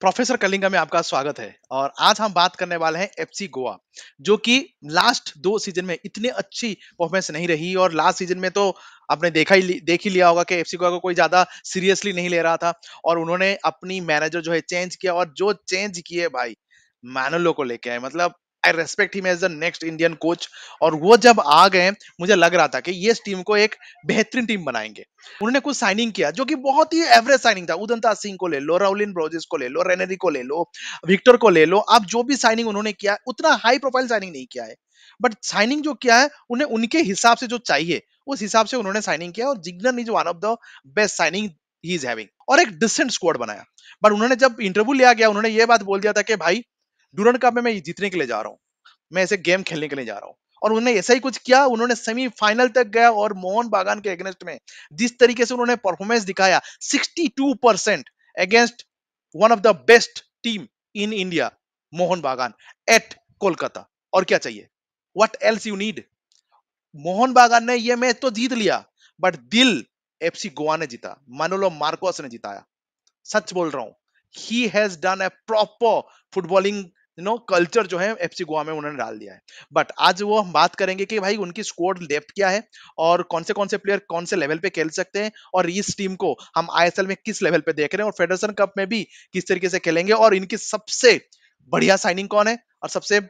professor Kalinga में आपका स्वागत है और आज हम बात करने वाले हैं एफसी गोवा जो कि लास्ट दो सीजन में इतनी अच्छी परफॉर्मेंस नहीं रही और लास्ट सीजन में तो आपने देखा ही देख ही लिया होगा कि एफसी गोवा को कोई ज्यादा सीरियसली नहीं ले रहा था और उन्होंने अपनी मैनेजर जो है चेंज किया और जो चेंज किए भाई मैनोलो को लेके आए मतलब I respect him as the next Indian coach और वो जब आ गए मुझे लग रहा था कि ये इस टीम को एक बेहतरीन टीम बनाएंगे उन्होंने कुछ साइनिंग किया जो कि बहुत ही एवरेज साइनिंग था उदंता सिंह को ले लो राउलिन ब्रोजेस को ले लो रेनेरी को ले लो विक्टर को ले लो आप जो भी साइनिंग उन्होंने किया उतना हाई प्रोफाइल साइनिंग नहीं किया है बट साइनिंग जो किया है उन्हें उनके हिसाब से जो चाहिए उस हिसाब से उन्होंने साइनिंग किया और जिग्नर is one of the best signing he is having और एक डिसेंट स्क्वाड बनाया बट उन्होंने जब इंटरव्यू लिया गया उन्होंने ये बात बोल दिया था कि भाई डूरन कप में मैं जीतने के लिए जा रहा हूँ मैं ऐसे गेम खेलने के लिए जा रहा हूँ और उन्होंने ऐसा ही कुछ किया उन्होंने सेमीफाइनल तक गया और मोहन बागान के अगेंस्ट में जिस तरीके से उन्होंने परफॉर्मेंस दिखाया 62 percent against one of the best team in India Mohun Bagan at Kolkata और क्या चाहिए what else you need Mohun Bagan ने यह e मैच तो जीत लिया बट दिल एफ गोवा ने जीता मानोलो मार्कोस ने जिताया सच बोल रहा हूं he has done a proper footballing you know culture जो है एफसी गोवा में उन्होंने डाल दिया है बट आज वो हम बात करेंगे कि भाई उनकी स्कोर डेप्थ क्या है और कौन से कौन से प्लेयर कौन से लेवल पे खेल सकते हैं और इस टीम को हम आईएसएल में किस लेवल पे देख रहे हैं और फेडरेशन कप में भी किस तरीके से खेलेंगे और इनकी सबसे बढ़िया साइनिंग कौन है और सबसे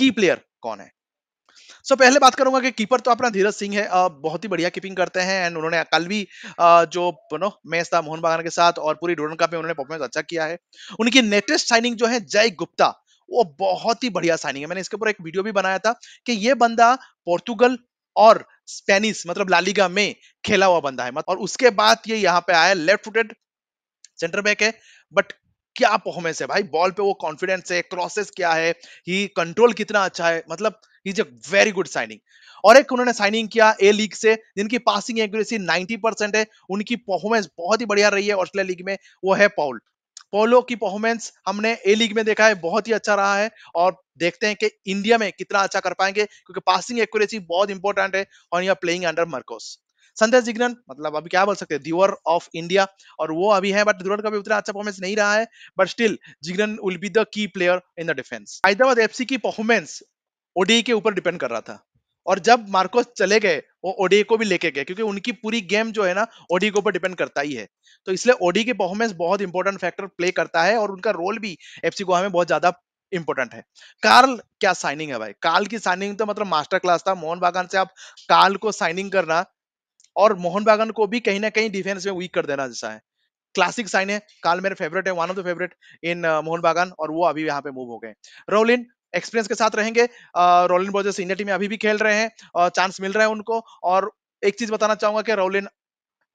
की प्लेयर कौन है सो so, पहले बात करूंगा कि कीपर तो अपना धीरज सिंह है बहुत ही बढ़िया कीपिंग करते हैं एंड उन्होंने कल भी जो नो मैच था मोहन बागान के साथ और पूरी डोरन कप में उन्होंने परफॉर्मेंस अच्छा किया है उनकी नेटेस्ट साइनिंग जो है जय गुप्ता वो बहुत ही बढ़िया साइनिंग है मैंने इसके ऊपर एक वीडियो भी बनाया था कि ये बंदा पोर्तुगल और स्पेनिश मतलब लालिगा में खेला हुआ बंदा है और उसके बाद ये यहाँ पे आया लेफ्ट फुटेड सेंटर बैक है बट क्या परफॉर्मेंस है भाई बॉल पे वो कॉन्फिडेंस है क्रॉसेस क्या है ही कंट्रोल कितना अच्छा है मतलब is a very good signing और एक उन्होंने साइनिंग किया ए लीग से जिनकी पासिंग एक्यूरेसी 90 परसेंट है उनकी परफॉर्मेंस बहुत ही बढ़िया रही है ऑस्ट्रेलिया लीग में वो है पाउल पोलो की परफॉर्मेंस हमने ए लीग में देखा है बहुत ही अच्छा रहा है और देखते हैं कि इंडिया में कितना अच्छा कर पाएंगे क्योंकि पासिंग एक्यूरेसी बहुत इंपॉर्टेंट है और यहाँ प्लेइंग अंडर मर्कोस संदेश जिग्नन मतलब अभी क्या बोल सकते हैं दिवर ऑफ इंडिया और वो अभी है बट दिवर का भी उतना अच्छा परफॉर्मेंस नहीं रहा है बट स्टिल जिग्नन will be the key player in the defence Hyderabad FC की परफॉर्मेंस ओडी के ऊपर डिपेंड कर रहा था और जब मार्कोस चले गए वो ओडी को भी लेके गए क्योंकि उनकी पूरी गेम जो है ना ओडी के ऊपर डिपेंड करता ही है तो इसलिए ओडी की परफॉर्मेंस बहुत इंपॉर्टेंट फैक्टर प्ले करता है और उनका रोल भी एफसी गोवा में बहुत ज्यादा इंपॉर्टेंट है कार्ल क्या साइनिंग है भाई कार्ल की साइनिंग तो मतलब मास्टर क्लास था मोहन बागान से आप कार्ल को साइनिंग करना और मोहन बागान को भी कहीं ना कहीं डिफेंस में वीक कर देना जैसा है क्लासिक साइन है काल मेरे फेवरेट है one of the favourite in Mohun Bagan और वो अभी यहाँ पे मूव हो गए रोलिन एक्सपीरियंस के साथ रहेंगे रोलिन बोर्जे सीनियर टीम में अभी भी खेल रहे हैं चांस मिल रहा है उनको और एक चीज बताना चाहूंगा कि रोलिन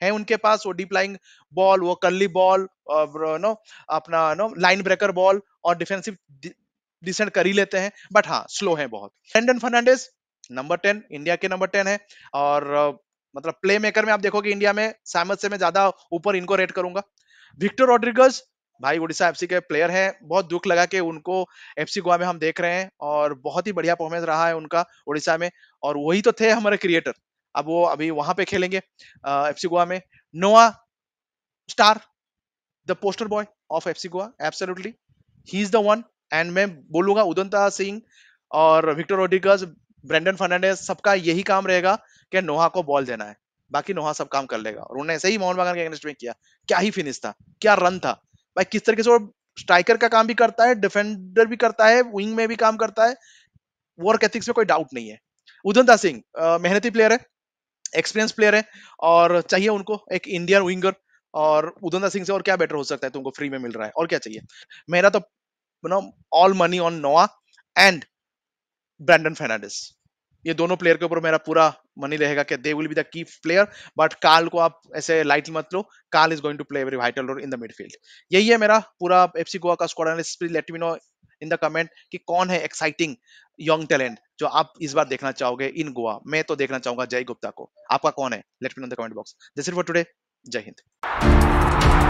है उनके पास वो डीप लाइंग बॉल वो कर्ली बॉल नो अपना नो लाइन ब्रेकर बॉल और डिफेंसिव डिसेंट कर ही लेते हैं बट हाँ स्लो है बहुत टेंडन फर्नांडिस नंबर टेन इंडिया के नंबर टेन है और मतलब प्ले मेकर में आप देखोगे इंडिया में सैमस से मैं ज्यादा ऊपर इनको रेट करूंगा विक्टर रॉड्रिगस भाई उड़ीसा एफसी के प्लेयर हैं बहुत दुख लगा कि उनको एफसी गोवा में हम देख रहे हैं और बहुत ही बढ़िया परफॉर्मेंस रहा है उनका उड़ीसा में और वही तो थे हमारे क्रिएटर अब वो अभी वहां पे खेलेंगे एफसी गोवा में Noah star the poster boy of FC Goa absolutely he is the one and मैं बोलूंगा उदंता सिंह और विक्टर रोड्रिगस ब्रेंडन फर्नांडेस सबका यही काम रहेगा कि नोहा को बॉल देना है बाकी नोहा सब काम कर लेगा और उन्होंने ऐसे ही मोहन बागान के अगेंस्ट में किया क्या ही फिनिश था क्या रन था भाई किस तरीके से वो स्ट्राइकर का काम भी करता है डिफेंडर भी करता है विंग में भी काम करता है वर्क एथिक्स में कोई डाउट नहीं है उधमता सिंह मेहनती प्लेयर है एक्सपीरियंस प्लेयर है और चाहिए उनको एक इंडियन विंगर और उधमता सिंह से और क्या बेटर हो सकता है तुमको फ्री में मिल रहा है और क्या चाहिए मेरा तो you know all money on Noah and Brandon Fernandes ये दोनों प्लेयर के ऊपर मेरा पूरा मनी रहेगा कि they will be the key player but Carl को आप ऐसे लाइट मत लो Carl is going to play very vital role in the midfield यही है मेरा पूरा एफसी गोवा का squad analysis please let me know in the comment कि कौन है एक्साइटिंग यंग टैलेंट जो आप इस बार देखना चाहोगे इन गोवा मैं तो देखना चाहूंगा जय गुप्ता को आपका कौन है let me know the comment box this is for today जय हिंद